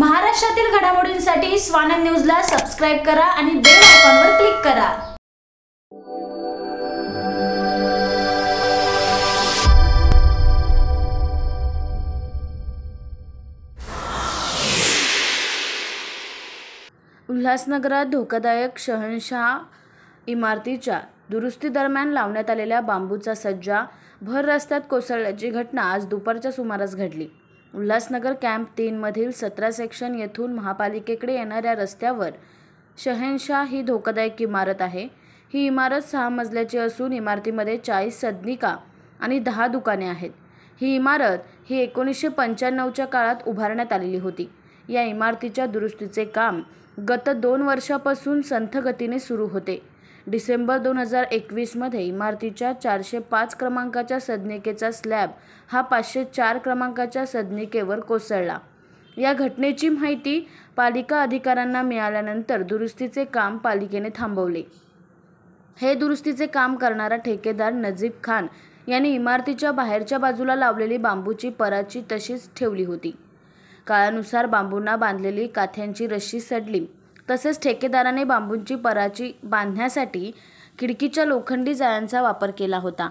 महाराष्ट्रातील घडामोडींसाठी स्वानंद न्यूजला सबस्क्राईब करा आणि बेल आयकॉनवर क्लिक करा उल्हासनगरात धोकादायक शहनशाह इमारतीच्या दुरुस्तीदरम्यान लावण्यात आलेल्या बांबूचा सज्जा भर रस्त्यात कोसळल्याची घटना आज दुपारच्या सुमारास घडली उल्हासनगर कॅम्प तीनमधील सतरा सेक्शन येथून महापालिकेकडे येणाऱ्या रस्त्यावर शहेनशाह ही धोकादायक इमारत आहे ही इमारत सहा मजल्याची असून इमारतीमध्ये चाळीस सदनिका आणि दहा दुकाने आहेत ही इमारत ही एकोणीसशे पंच्याण्णवच्या काळात उभारण्यात आलेली होती या इमारतीच्या दुरुस्तीचे काम गत दोन वर्षापासून संथगतीने सुरू होते डिसेंबर दोन हजार एकवीसमध्ये इमारतीच्या चारशे पाच क्रमांकाच्या सदनिकेचा स्लॅब हा पाचशे चार क्रमांकाच्या सदनिकेवर कोसळला या घटनेची माहिती पालिका अधिकाऱ्यांना मिळाल्यानंतर दुरुस्तीचे काम पालिकेने थांबवले हे दुरुस्तीचे काम करणारा ठेकेदार नजीब खान यांनी इमारतीच्या बाहेरच्या बाजूला लावलेली बांबूची पराची तशीच ठेवली होती काळानुसार बांबूंना बांधलेली काथ्यांची रशी सडली तसेच ठेकेदाराने बांबूंची पराची बांधण्यासाठी खिडकीच्या लोखंडी जाळ्यांचा वापर केला होता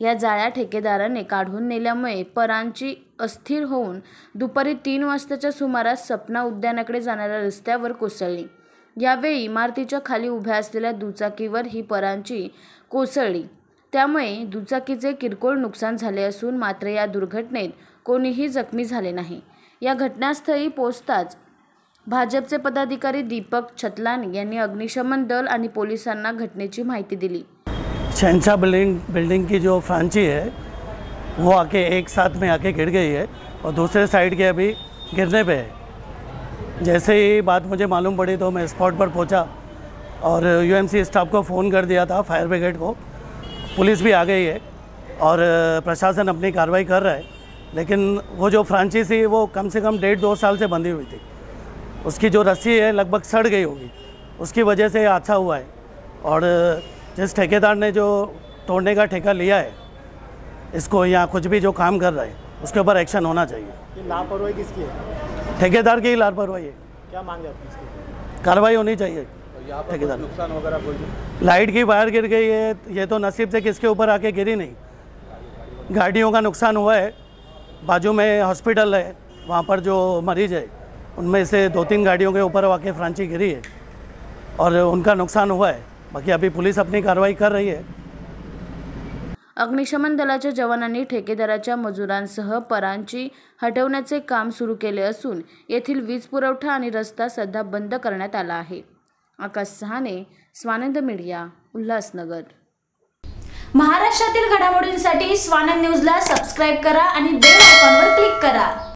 या जाळ्या ठेकेदाराने काढून नेल्यामुळे परांची अस्थिर होऊन दुपारी तीन वाजताच्या सुमारास सपना उद्यानाकडे जाणाऱ्या रस्त्यावर कोसळली यावेळी इमारतीच्या खाली उभ्या असलेल्या दुचाकीवर ही परांची कोसळली त्यामुळे दुचाकीचे किरकोळ नुकसान झाले असून मात्र या दुर्घटनेत कोणीही जखमी झाले नाही या घटनास्थळी पोचताच भाजपचे पदाधिकारी दीपक छतलानी यांनी अग्निशमन दल आणि पोलिसांना घटनेची माहिती दिली शहनशाह बिल्डिंग बिल्डिंग की जो फ्रांची है वो आके एक साथ में आके गिर गई है और दूसरे साइड के अभी गिरने पे है जैसे ही बात मुझे मालूम पड़ी तो मैं स्पॉट पर पहुंचा और यूएमसी स्टाफ को फ़ोन कर दिया था फायर ब्रिगेड को पुलिस भी आ गई है और प्रशासन अपनी कार्रवाई कर रहा है लेकिन वो जो फ्रांची थी वो कम से कम डेढ़ दो साल से बंदी हुई थी उसकी जो रस्सी है लगभग सड़ गई होगी उसकी वजह से हादसा हुआ है और जिस ठेकेदार ने जो तोड़ने का ठेका लिया है इसको या कुछ भी जो काम कर रहा है उसके ऊपर एक्शन होना चाहिए लापरवाही किसकी है ठेकेदार की लापरवाही है क्या मांग आपकी कार्रवाई होनी चाहिए ठेकेदार नुकसान वगैरह लाइट की वायर गिर गई है ये तो नसीब से किसके ऊपर आके गिरी नहीं गाड़ियों का नुकसान हुआ है बाजू में हॉस्पिटल है वहाँ पर जो मरीज है उनमें से दो तीन गाड़ियों के ऊपर वाकई फ्रांची गिरी है और उनका नुकसान हुआ है बाकी अभी पुलिस अपनी कार्रवाई कर रही है अग्निशमन दलाच्या जवानांनी ठेकेदाराच्या मजुरांसह परांची हटवण्याचे काम सुरू केले असून येथील वीज पुरवठा आणि रस्ता सध्या बंद करण्यात आला आहे आकाश सहाने स्वानंद मीडिया उल्हासनगर महाराष्ट्रातील घडामोडींसाठी स्वानंद न्यूजला सबस्क्राईब करा आणि बेल आयकॉनवर क्लिक करा